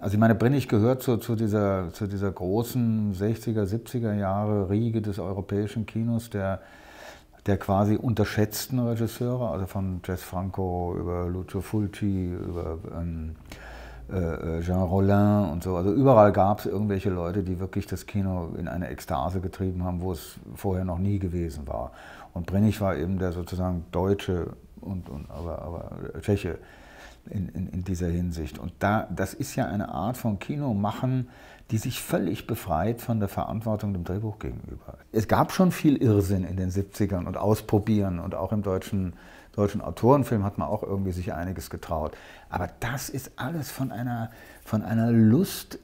Also ich meine, Brennig gehört zu, zu, dieser, zu dieser großen 60er, 70er Jahre Riege des europäischen Kinos, der, der quasi unterschätzten Regisseure, also von Jess Franco über Lucio Fulci, über ähm, äh, äh Jean Rollin und so. Also überall gab es irgendwelche Leute, die wirklich das Kino in eine Ekstase getrieben haben, wo es vorher noch nie gewesen war. Und Brennig war eben der sozusagen deutsche und, und aber, aber Tscheche in, in, in, dieser Hinsicht. Und da, das ist ja eine Art von Kino machen, die sich völlig befreit von der Verantwortung dem Drehbuch gegenüber. Es gab schon viel Irrsinn in den 70ern und Ausprobieren und auch im deutschen, deutschen Autorenfilm hat man auch irgendwie sich einiges getraut. Aber das ist alles von einer, von einer Lust,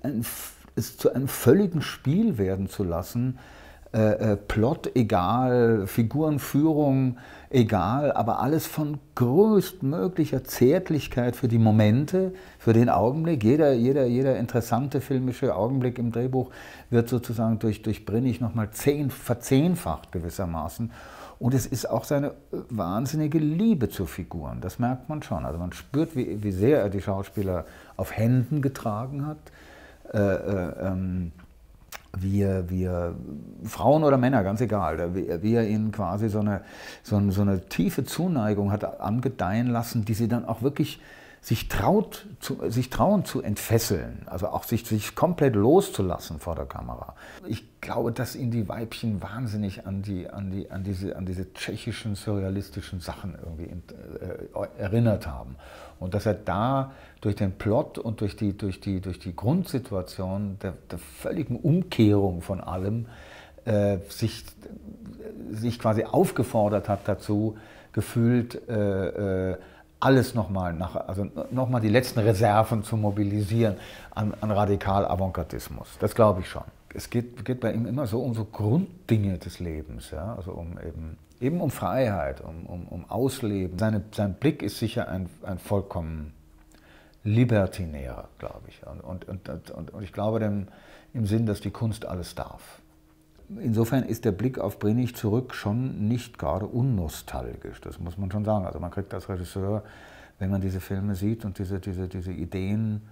es zu einem völligen Spiel werden zu lassen, äh, äh, Plot egal, Figurenführung egal, aber alles von größtmöglicher Zärtlichkeit für die Momente, für den Augenblick. Jeder, jeder, jeder interessante filmische Augenblick im Drehbuch wird sozusagen durch, durch Brinnig nochmal zehn, verzehnfacht gewissermaßen. Und es ist auch seine wahnsinnige Liebe zu Figuren, das merkt man schon. Also man spürt, wie, wie sehr er die Schauspieler auf Händen getragen hat. Äh, äh, ähm, wir, wir Frauen oder Männer, ganz egal, wie er ihnen quasi so eine, so so eine tiefe Zuneigung hat angedeihen lassen, die sie dann auch wirklich sich, traut, zu, sich trauen zu entfesseln, also auch sich, sich komplett loszulassen vor der Kamera. Ich glaube, dass ihn die Weibchen wahnsinnig an, die, an, die, an, diese, an diese tschechischen, surrealistischen Sachen irgendwie äh, äh, erinnert haben. Und dass er da durch den Plot und durch die, durch die, durch die Grundsituation der, der völligen Umkehrung von allem äh, sich, sich quasi aufgefordert hat dazu, gefühlt äh, äh alles nochmal, nach, also nochmal die letzten Reserven zu mobilisieren an, an Radikal-Avantgardismus. Das glaube ich schon. Es geht, geht bei ihm immer so um so Grunddinge des Lebens, ja? also um eben, eben um Freiheit, um, um, um Ausleben. Seine, sein Blick ist sicher ein, ein vollkommen libertinärer, glaube ich. Und, und, und, und, ich glaube dem, im Sinn, dass die Kunst alles darf insofern ist der Blick auf Brenig zurück schon nicht gerade unnostalgisch, das muss man schon sagen. Also man kriegt als Regisseur, wenn man diese Filme sieht und diese, diese, diese Ideen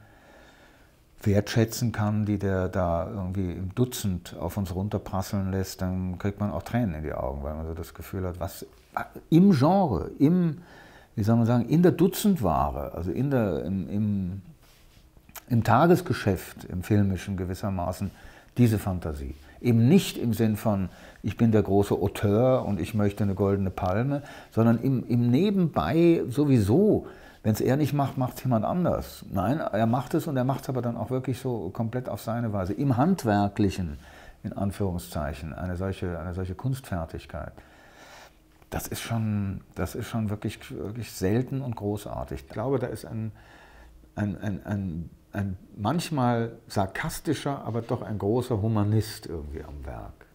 wertschätzen kann, die der da irgendwie im Dutzend auf uns runterprasseln lässt, dann kriegt man auch Tränen in die Augen, weil man so das Gefühl hat, was im Genre, im, wie soll man sagen, in der Dutzendware, also in der, im, im, im Tagesgeschäft, im filmischen gewissermaßen, diese Fantasie. Eben nicht im Sinn von, ich bin der große Auteur und ich möchte eine goldene Palme, sondern im, im Nebenbei sowieso. Wenn es er nicht macht, macht es jemand anders. Nein, er macht es und er macht es aber dann auch wirklich so komplett auf seine Weise. Im Handwerklichen, in Anführungszeichen, eine solche, eine solche Kunstfertigkeit. Das ist schon, das ist schon wirklich, wirklich selten und großartig. Ich glaube, da ist ein, ein, ein, ein ein manchmal sarkastischer, aber doch ein großer Humanist irgendwie am Werk.